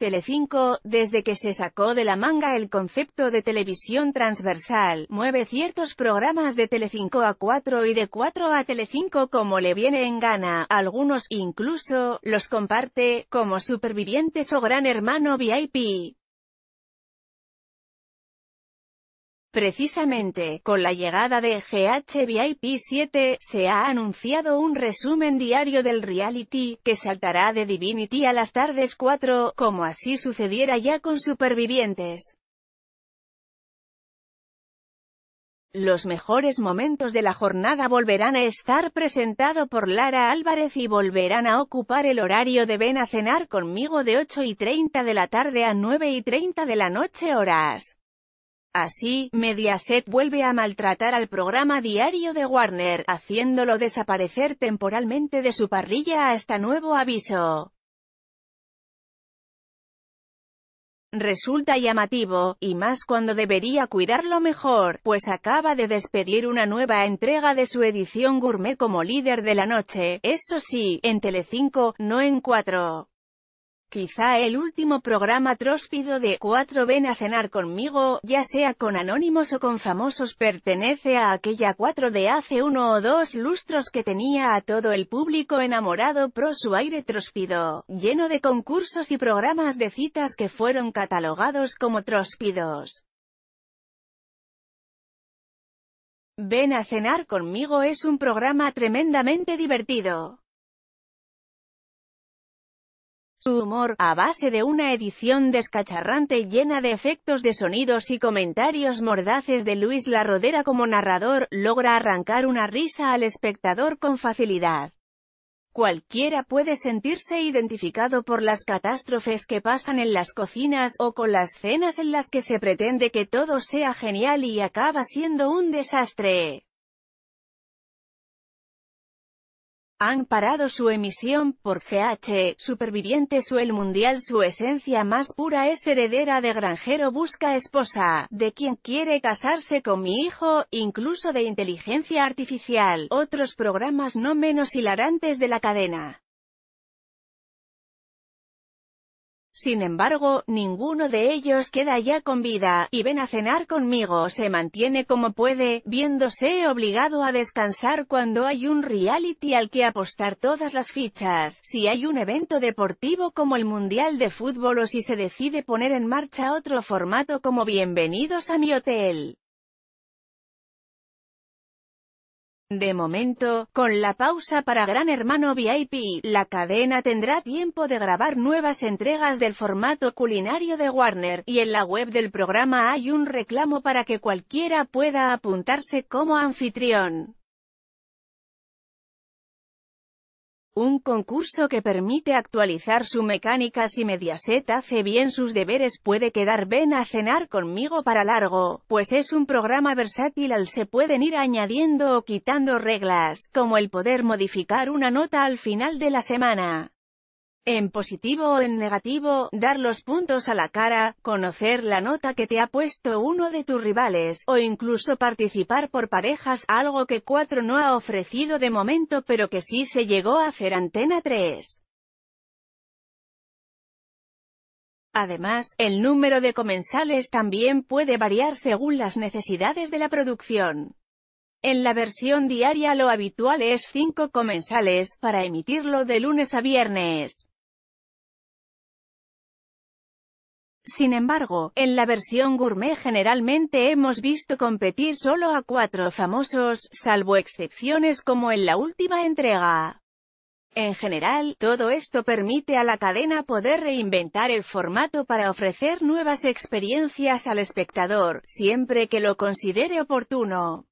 Telecinco, desde que se sacó de la manga el concepto de televisión transversal, mueve ciertos programas de Telecinco a 4 y de 4 a Telecinco como le viene en gana, algunos, incluso, los comparte, como Supervivientes o Gran Hermano VIP. Precisamente, con la llegada de GHVIP 7, se ha anunciado un resumen diario del reality, que saltará de Divinity a las tardes 4, como así sucediera ya con Supervivientes. Los mejores momentos de la jornada volverán a estar presentado por Lara Álvarez y volverán a ocupar el horario de Ven a cenar conmigo de 8 y 30 de la tarde a 9 y 30 de la noche horas. Así, Mediaset vuelve a maltratar al programa diario de Warner, haciéndolo desaparecer temporalmente de su parrilla hasta nuevo aviso. Resulta llamativo, y más cuando debería cuidarlo mejor, pues acaba de despedir una nueva entrega de su edición gourmet como líder de la noche, eso sí, en Telecinco, no en 4. Quizá el último programa tróspido de 4 ven a cenar conmigo, ya sea con anónimos o con famosos pertenece a aquella 4 de hace uno o dos lustros que tenía a todo el público enamorado pro su aire tróspido, lleno de concursos y programas de citas que fueron catalogados como tróspidos. Ven a cenar conmigo es un programa tremendamente divertido. Su humor, a base de una edición descacharrante llena de efectos de sonidos y comentarios mordaces de Luis La como narrador, logra arrancar una risa al espectador con facilidad. Cualquiera puede sentirse identificado por las catástrofes que pasan en las cocinas o con las cenas en las que se pretende que todo sea genial y acaba siendo un desastre. han parado su emisión, por GH, e, Supervivientes o el mundial su esencia más pura es heredera de granjero busca esposa, de quien quiere casarse con mi hijo, incluso de inteligencia artificial, otros programas no menos hilarantes de la cadena. Sin embargo, ninguno de ellos queda ya con vida, y ven a cenar conmigo, se mantiene como puede, viéndose obligado a descansar cuando hay un reality al que apostar todas las fichas, si hay un evento deportivo como el Mundial de Fútbol o si se decide poner en marcha otro formato como Bienvenidos a mi hotel. De momento, con la pausa para Gran Hermano VIP, la cadena tendrá tiempo de grabar nuevas entregas del formato culinario de Warner, y en la web del programa hay un reclamo para que cualquiera pueda apuntarse como anfitrión. un concurso que permite actualizar su mecánica si Mediaset hace bien sus deberes puede quedar ven a cenar conmigo para largo, pues es un programa versátil al se pueden ir añadiendo o quitando reglas, como el poder modificar una nota al final de la semana en positivo o en negativo, dar los puntos a la cara, conocer la nota que te ha puesto uno de tus rivales, o incluso participar por parejas, algo que 4 no ha ofrecido de momento pero que sí se llegó a hacer Antena 3. Además, el número de comensales también puede variar según las necesidades de la producción. En la versión diaria lo habitual es 5 comensales, para emitirlo de lunes a viernes. Sin embargo, en la versión gourmet generalmente hemos visto competir solo a cuatro famosos, salvo excepciones como en la última entrega. En general, todo esto permite a la cadena poder reinventar el formato para ofrecer nuevas experiencias al espectador, siempre que lo considere oportuno.